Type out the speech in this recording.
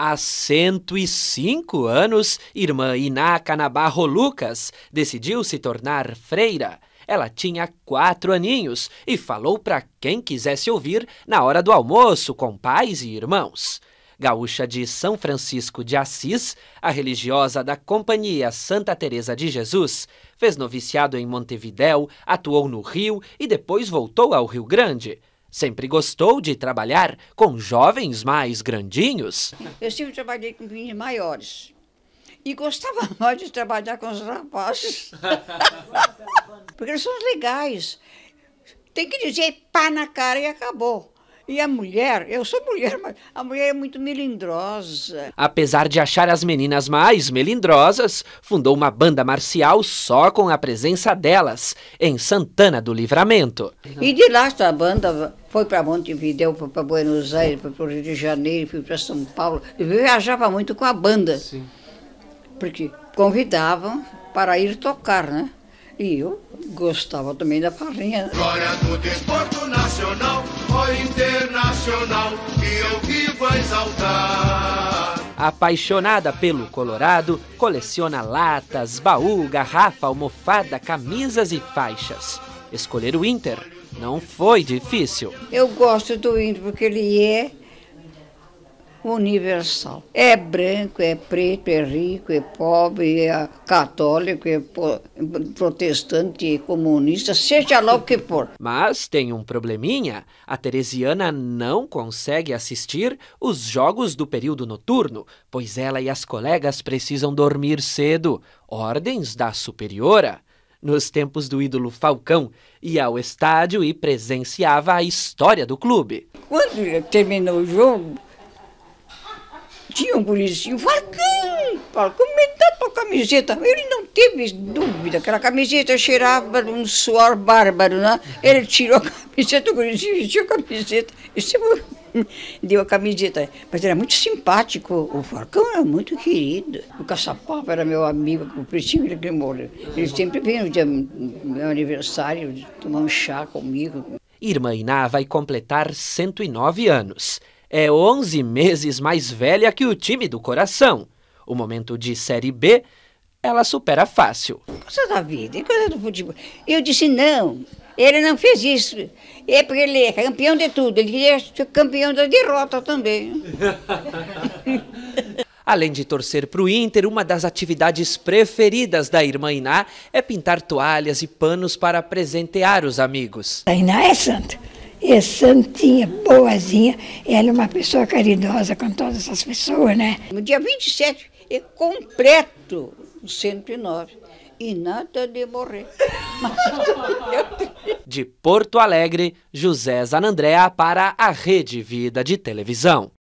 Há 105 anos, irmã Iná Canabarro Lucas decidiu se tornar freira. Ela tinha quatro aninhos e falou para quem quisesse ouvir na hora do almoço com pais e irmãos. Gaúcha de São Francisco de Assis, a religiosa da Companhia Santa Teresa de Jesus, fez noviciado em Montevidéu, atuou no Rio e depois voltou ao Rio Grande. Sempre gostou de trabalhar com jovens mais grandinhos. Eu sempre trabalhei com meninos maiores. E gostava mais de trabalhar com os rapazes. Porque eles são legais. Tem que dizer pá na cara e acabou. E a mulher, eu sou mulher, mas a mulher é muito melindrosa. Apesar de achar as meninas mais melindrosas, fundou uma banda marcial só com a presença delas, em Santana do Livramento. E de lá esta banda foi para Montevideo, foi para Buenos Aires, foi para o Rio de Janeiro, fui para São Paulo. Eu viajava muito com a banda. Sim. Porque convidavam para ir tocar, né? E eu gostava também da farinha. Né? Glória do desporto nacional ou internacional, que eu vivo a exaltar. Apaixonada pelo Colorado, coleciona latas, baú, garrafa, almofada, camisas e faixas. Escolher o Inter não foi difícil. Eu gosto do índio porque ele é universal. É branco, é preto, é rico, é pobre, é católico, é protestante, é comunista, seja lá o que for. Mas tem um probleminha. A Teresiana não consegue assistir os jogos do período noturno, pois ela e as colegas precisam dormir cedo. Ordens da superiora nos tempos do ídolo Falcão, ia ao estádio e presenciava a história do clube. Quando terminou o jogo, tinha um bonitinho, Falcão, Falcão, me dá tua camiseta. Ele não teve dúvida, aquela camiseta cheirava um suor bárbaro, né? Ele tirou a camiseta, o bonitinho vestiu a camiseta e se deu a camiseta. Mas era muito simpático, o Falcão era muito querido. O Caçapava era meu amigo, o Pretinho ele que morreu. Ele sempre vinha no dia meu aniversário tomar um chá comigo. Irmã Iná vai completar 109 anos. É 11 meses mais velha que o time do coração. O momento de Série B, ela supera fácil. Coisa da vida, coisa do futebol. Eu disse não, ele não fez isso. É porque ele é campeão de tudo. Ele é campeão da derrota também. Além de torcer para o Inter, uma das atividades preferidas da irmã Iná é pintar toalhas e panos para presentear os amigos. A Iná é santa. É santinha, boazinha. Ela é uma pessoa caridosa com todas essas pessoas, né? No dia 27, é completo o 109 e nada de morrer. de Porto Alegre, José Zanandrea para a Rede Vida de Televisão.